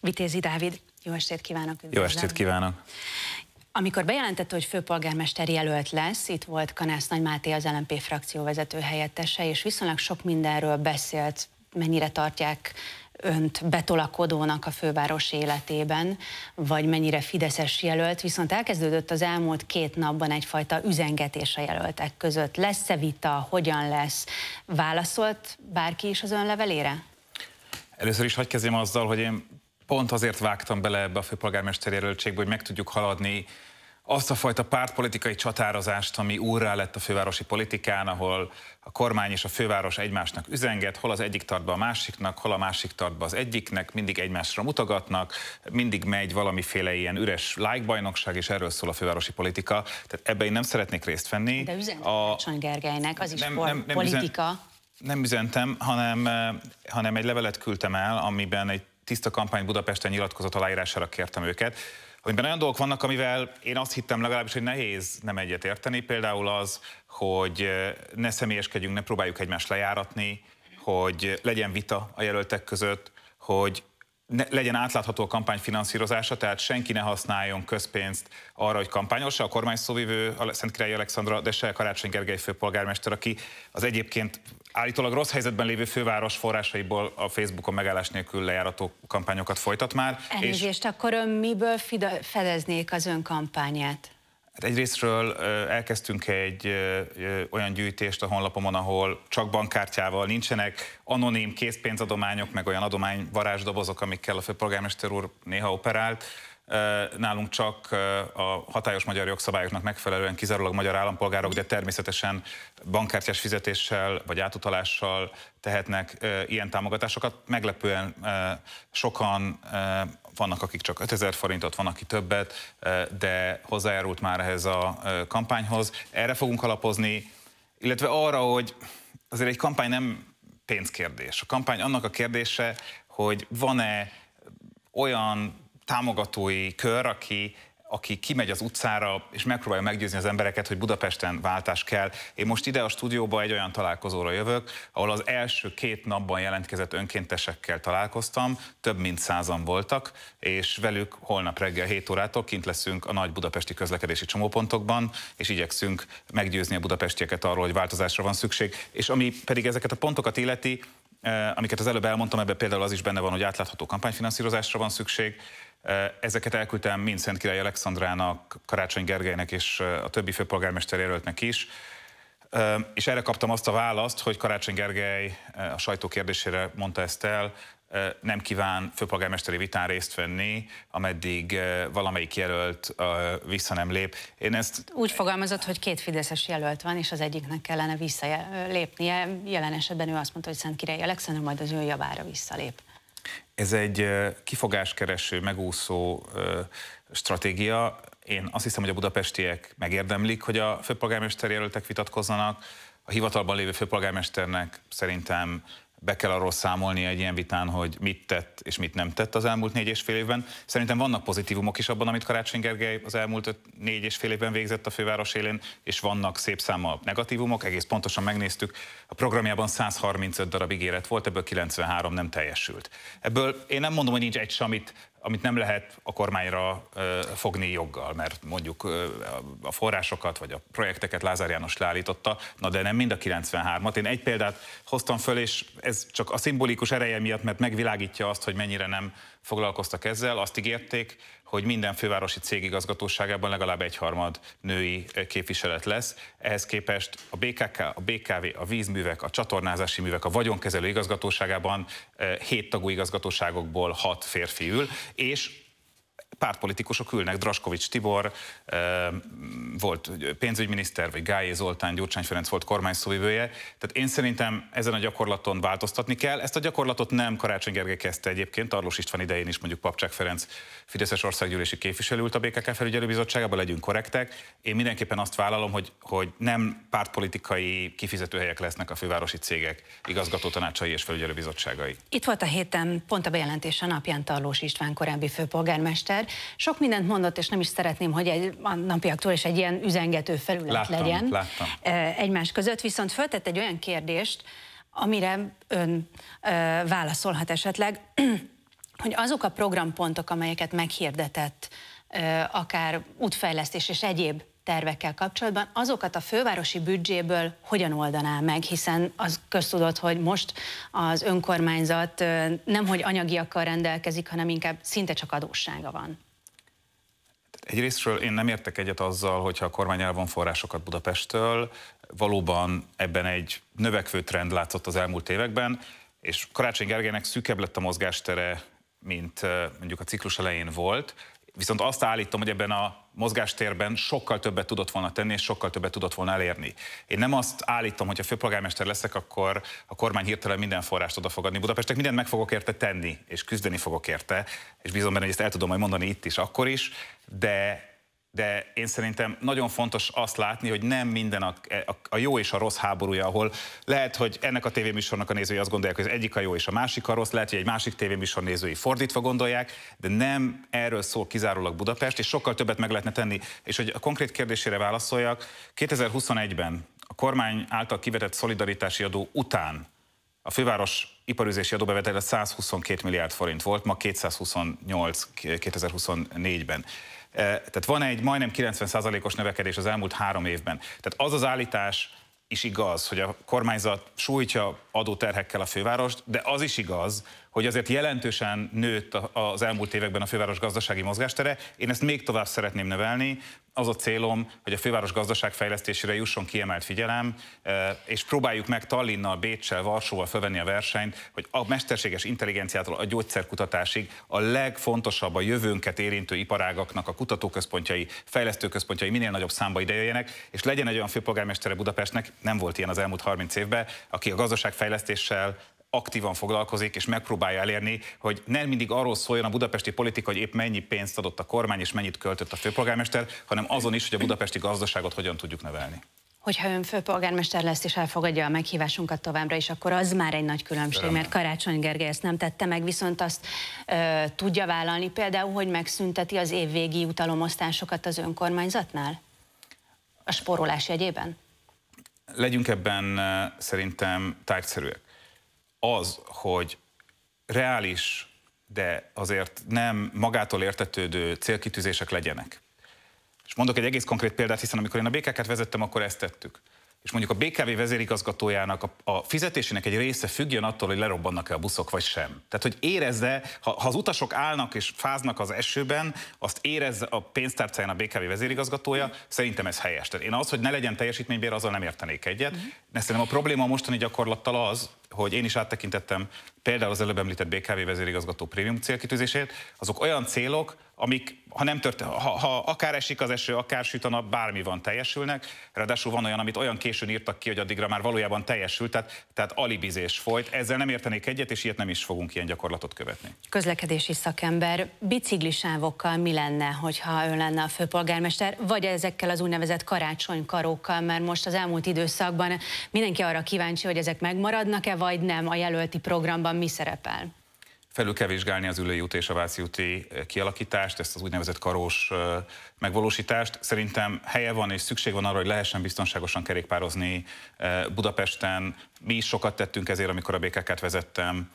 Vitézi Dávid, jó estét kívánok! Jó estét kívánok! Amikor bejelentette, hogy főpolgármester jelölt lesz, itt volt Kanász Nagy Máté, az LMP frakció vezető helyettese, és viszonylag sok mindenről beszélt, mennyire tartják önt betolakodónak a főváros életében, vagy mennyire Fideszes jelölt, viszont elkezdődött az elmúlt két napban egyfajta üzengetés a jelöltek között. Lesz-e vita, hogyan lesz? Válaszolt bárki is az ön levelére? Először is hagyd kezdjem azzal, hogy én pont azért vágtam bele ebbe a főpolgármester jelöltségbe, hogy meg tudjuk haladni azt a fajta pártpolitikai csatározást, ami úrrá lett a fővárosi politikán, ahol a kormány és a főváros egymásnak üzenget, hol az egyik tartba a másiknak, hol a másik tartba az egyiknek, mindig egymásra mutogatnak, mindig megy valamiféle ilyen üres lájkbajnokság, és erről szól a fővárosi politika. Tehát ebbe én nem szeretnék részt venni. De üzenet a... Gergelynek, az is nem, nem, nem politika. Üzen, nem üzentem, hanem, eh, hanem egy levelet küldtem el, amiben egy Tiszta Kampány Budapesten nyilatkozat aláírására kértem őket, amiben olyan dolgok vannak, amivel én azt hittem legalábbis, hogy nehéz nem egyet érteni. Például az, hogy eh, ne személyeskedjünk, ne próbáljuk egymást lejáratni, hogy legyen vita a jelöltek között, hogy ne, legyen átlátható a kampány finanszírozása, tehát senki ne használjon közpénzt arra, hogy se A kormány szóvivő Szent Királyi Alexandra, de se Karácsony Gergely főpolgármester, aki az egyébként állítólag rossz helyzetben lévő főváros forrásaiból a Facebookon megállás nélkül lejárató kampányokat folytat már. Elnézést, és... akkor ön miből fedeznék az ön kampányát? Hát egyrésztről elkezdtünk egy olyan gyűjtést a honlapomon, ahol csak bankkártyával nincsenek anonim készpénzadományok, meg olyan adomány varázsdobozok, amikkel a főpolgármester úr néha operált, Nálunk csak a hatályos magyar jogszabályoknak megfelelően kizárólag magyar állampolgárok, de természetesen bankkártyás fizetéssel vagy átutalással tehetnek ilyen támogatásokat. Meglepően sokan vannak, akik csak 5000 forintot, van, aki többet, de hozzájárult már ehhez a kampányhoz. Erre fogunk alapozni, illetve arra, hogy azért egy kampány nem pénzkérdés. A kampány annak a kérdése, hogy van-e olyan támogatói kör, aki aki kimegy az utcára, és megpróbálja meggyőzni az embereket, hogy Budapesten váltás kell. Én most ide a stúdióba egy olyan találkozóra jövök, ahol az első két napban jelentkezett önkéntesekkel találkoztam, több mint százan voltak, és velük holnap reggel 7 órától kint leszünk a nagy budapesti közlekedési csomópontokban, és igyekszünk meggyőzni a budapestieket arról, hogy változásra van szükség. És ami pedig ezeket a pontokat illeti, Eh, amiket az előbb elmondtam, ebben például az is benne van, hogy átlátható kampányfinanszírozásra van szükség. Eh, ezeket elküldtem mind Szent Király Alexandrának, Karácsony Gergelynek és eh, a többi főpolgármester jelöltnek is. És erre kaptam azt a választ, hogy Karácsony Gergely a sajtó kérdésére mondta ezt el, nem kíván főpolgármesteri vitán részt venni, ameddig valamelyik jelölt vissza nem lép. Én ezt... Úgy fogalmazott, hogy két fideszes jelölt van, és az egyiknek kellene visszalépnie. Jelen esetben ő azt mondta, hogy Szent Király Alexander majd az ő javára visszalép. Ez egy kifogáskereső, megúszó stratégia. Én azt hiszem, hogy a budapestiek megérdemlik, hogy a főpolgármester jelöltek vitatkozzanak. A hivatalban lévő főpolgármesternek szerintem be kell arról számolni egy ilyen vitán, hogy mit tett és mit nem tett az elmúlt négy és fél évben. Szerintem vannak pozitívumok is abban, amit Karácsony Gergely az elmúlt öt, négy és fél évben végzett a főváros élén, és vannak szép száma negatívumok, egész pontosan megnéztük. A programjában 135 darab ígéret volt, ebből 93 nem teljesült. Ebből én nem mondom, hogy nincs egy semmit. amit amit nem lehet a kormányra fogni joggal, mert mondjuk a forrásokat vagy a projekteket Lázár János leállította, na de nem mind a 93-at. Én egy példát hoztam föl, és ez csak a szimbolikus ereje miatt, mert megvilágítja azt, hogy mennyire nem foglalkoztak ezzel, azt ígérték, hogy minden fővárosi cégigazgatóságában legalább egyharmad női eh, képviselet lesz. Ehhez képest a BKK, a BKV, a vízművek, a csatornázási művek, a vagyonkezelő igazgatóságában eh, héttagú tagú igazgatóságokból hat férfi ül, és pártpolitikusok ülnek, Draskovics Tibor volt pénzügyminiszter, vagy Gályé Zoltán, Gyurcsány Ferenc volt kormány szóvivője. Tehát én szerintem ezen a gyakorlaton változtatni kell. Ezt a gyakorlatot nem Karácsony Gergely kezdte egyébként, Arlós István idején is mondjuk Papcsák Ferenc Fideszes országgyűlési képviselő ült a BKK felügyelőbizottságában, legyünk korrektek. Én mindenképpen azt vállalom, hogy, hogy nem pártpolitikai kifizetőhelyek lesznek a fővárosi cégek igazgató tanácsai és felügyelőbizottságai. Itt volt a héten pont a bejelentése napján Tarlós István korábbi főpolgármester, sok mindent mondott, és nem is szeretném, hogy egy, a napiaktól is egy ilyen üzengető felület láttam, legyen láttam. Eh, egymás között, viszont föltett egy olyan kérdést, amire ön ö, eh, válaszolhat esetleg, hogy azok a programpontok, amelyeket meghirdetett, eh, akár útfejlesztés és egyéb tervekkel kapcsolatban, azokat a fővárosi büdzséből hogyan oldaná meg, hiszen az köztudott, hogy most az önkormányzat nemhogy anyagiakkal rendelkezik, hanem inkább szinte csak adóssága van. Egyrésztről én nem értek egyet azzal, hogyha a kormány elvon forrásokat Budapesttől, valóban ebben egy növekvő trend látszott az elmúlt években, és Karácsony Gergelynek szűkebb lett a mozgástere, mint mondjuk a ciklus elején volt, Viszont azt állítom, hogy ebben a mozgástérben sokkal többet tudott volna tenni, és sokkal többet tudott volna elérni. Én nem azt állítom, hogy ha főpolgármester leszek, akkor a kormány hirtelen minden forrást oda fog adni Budapestek, mindent meg fogok érte tenni, és küzdeni fogok érte, és bízom benne, hogy ezt el tudom majd mondani itt is, akkor is, de de én szerintem nagyon fontos azt látni, hogy nem minden a, a, a jó és a rossz háborúja, ahol lehet, hogy ennek a tévéműsornak a nézői azt gondolják, hogy az egyik a jó és a másik a rossz, lehet, hogy egy másik tévéműsor nézői fordítva gondolják, de nem erről szól kizárólag Budapest, és sokkal többet meg lehetne tenni. És hogy a konkrét kérdésére válaszoljak, 2021-ben a kormány által kivetett szolidaritási adó után a főváros iparüzési adóbevetele 122 milliárd forint volt, ma 228 2024-ben. E, tehát van egy majdnem 90%-os növekedés az elmúlt három évben. Tehát az az állítás is igaz, hogy a kormányzat sújtja adóterhekkel a fővárost, de az is igaz, hogy azért jelentősen nőtt az elmúlt években a főváros gazdasági mozgástere. Én ezt még tovább szeretném növelni. Az a célom, hogy a főváros gazdaság fejlesztésére jusson kiemelt figyelem, e, és próbáljuk meg Tallinnal, Bécsel, Varsóval fölvenni a versenyt, hogy a mesterséges intelligenciától a gyógyszerkutatásig a legfontosabb a jövőnket érintő iparágaknak a kutatóközpontjai, fejlesztőközpontjai minél nagyobb számba idejöjjenek, és legyen egy olyan főpolgármestere Budapestnek, nem volt ilyen az elmúlt 30 évben, aki a gazdaságfejlesztéssel aktívan foglalkozik, és megpróbálja elérni, hogy nem mindig arról szóljon a budapesti politika, hogy épp mennyi pénzt adott a kormány, és mennyit költött a főpolgármester, hanem azon is, hogy a budapesti gazdaságot hogyan tudjuk nevelni. Hogyha ön főpolgármester lesz és elfogadja a meghívásunkat továbbra is, akkor az már egy nagy különbség, mert Karácsony Gergely ezt nem tette meg, viszont azt ö, tudja vállalni például, hogy megszünteti az évvégi utalomosztásokat az önkormányzatnál? A sporolás jegyében? Legyünk ebben szerintem tárgyszerűek az, hogy reális, de azért nem magától értetődő célkitűzések legyenek. És mondok egy egész konkrét példát, hiszen amikor én a BKK-t vezettem, akkor ezt tettük. És mondjuk a BKV vezérigazgatójának a, a fizetésének egy része függjön attól, hogy lerobbannak-e a buszok, vagy sem. Tehát, hogy érezze, ha, ha az utasok állnak és fáznak az esőben, azt érezze a pénztárcáján a BKV vezérigazgatója, mm. szerintem ez helyes. Tehát én az, hogy ne legyen teljesítménybér, azzal nem értenék egyet. Mm. De szerintem a probléma a mostani gyakorlattal az, hogy én is áttekintettem például az előbb említett BKV vezérigazgató prémium célkitűzését, azok olyan célok, amik, ha nem történt, ha, ha akár esik az eső, akár süt a nap, bármi van, teljesülnek. Ráadásul van olyan, amit olyan későn írtak ki, hogy addigra már valójában teljesült, tehát, tehát alibizés folyt. Ezzel nem értenék egyet, és ilyet nem is fogunk ilyen gyakorlatot követni. Közlekedési szakember, biciklisávokkal mi lenne, hogyha ő lenne a főpolgármester, vagy ezekkel az úgynevezett karácsonykarókkal, mert most az elmúlt időszakban mindenki arra kíváncsi, hogy ezek megmaradnak-e, vagy nem a jelölti programban mi szerepel? Felül kell vizsgálni az Ülői út és a Váci úti eh, kialakítást, ezt az úgynevezett karós eh, megvalósítást. Szerintem helye van és szükség van arra, hogy lehessen biztonságosan kerékpározni eh, Budapesten. Mi is sokat tettünk ezért, amikor a BKK-t vezettem,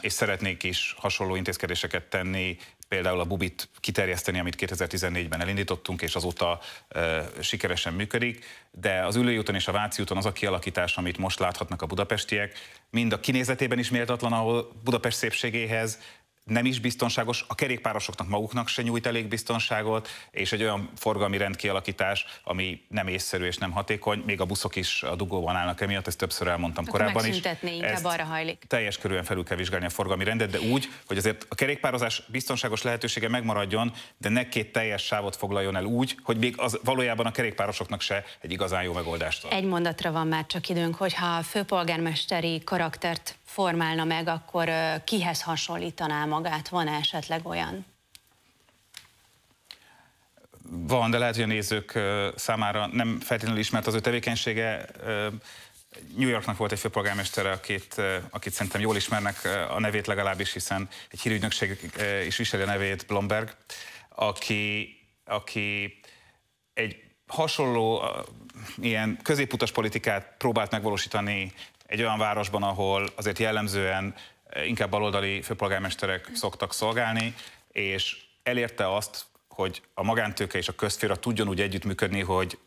és szeretnék is hasonló intézkedéseket tenni például a Bubit kiterjeszteni, amit 2014-ben elindítottunk, és azóta e, sikeresen működik, de az Ülői úton és a Váci úton az a kialakítás, amit most láthatnak a budapestiek, mind a kinézetében is méltatlan a Budapest szépségéhez, nem is biztonságos, a kerékpárosoknak maguknak se nyújt elég biztonságot, és egy olyan forgalmi rendkialakítás, ami nem észszerű és nem hatékony, még a buszok is a dugóban állnak emiatt, ezt többször elmondtam Akkor korábban is. inkább arra hajlik. Teljes körülön felül kell vizsgálni a forgalmi rendet, de úgy, hogy azért a kerékpározás biztonságos lehetősége megmaradjon, de ne két teljes sávot foglaljon el úgy, hogy még az valójában a kerékpárosoknak se egy igazán jó megoldást ad. Egy mondatra van már csak időnk, hogyha a főpolgármesteri karaktert formálna meg, akkor kihez hasonlítaná magát? Van -e esetleg olyan? Van, de lehet, hogy a nézők számára nem feltétlenül ismert az ő tevékenysége. New Yorknak volt egy főpolgármestere, akit, akit szerintem jól ismernek a nevét legalábbis, hiszen egy hírügynökség is viseli a nevét, Blomberg, aki, aki egy hasonló ilyen középutas politikát próbált megvalósítani egy olyan városban, ahol azért jellemzően eh, inkább baloldali főpolgármesterek szoktak szolgálni, és elérte azt, hogy a magántőke és a közféra tudjon úgy együttműködni, hogy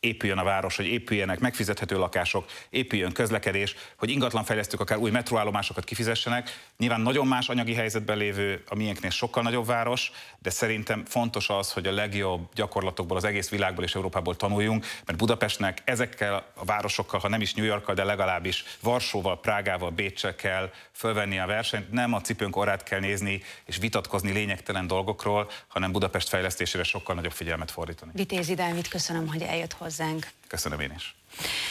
épüljön a város, hogy épüljenek megfizethető lakások, épüljön közlekedés, hogy ingatlanfejlesztők akár új metroállomásokat kifizessenek. Nyilván nagyon más anyagi helyzetben lévő a miénknél sokkal nagyobb város, de szerintem fontos az, hogy a legjobb gyakorlatokból az egész világból és Európából tanuljunk, mert Budapestnek ezekkel a városokkal, ha nem is New Yorkkal, de legalábbis Varsóval, Prágával, Bécsel kell fölvenni a versenyt. Nem a cipőnk orrát kell nézni és vitatkozni lényegtelen dolgokról, hanem Budapest fejlesztésére sokkal nagyobb figyelmet fordítani. Vitézi Dávid, köszönöm, hogy eljött hozzá zeng. Köszönöm én is.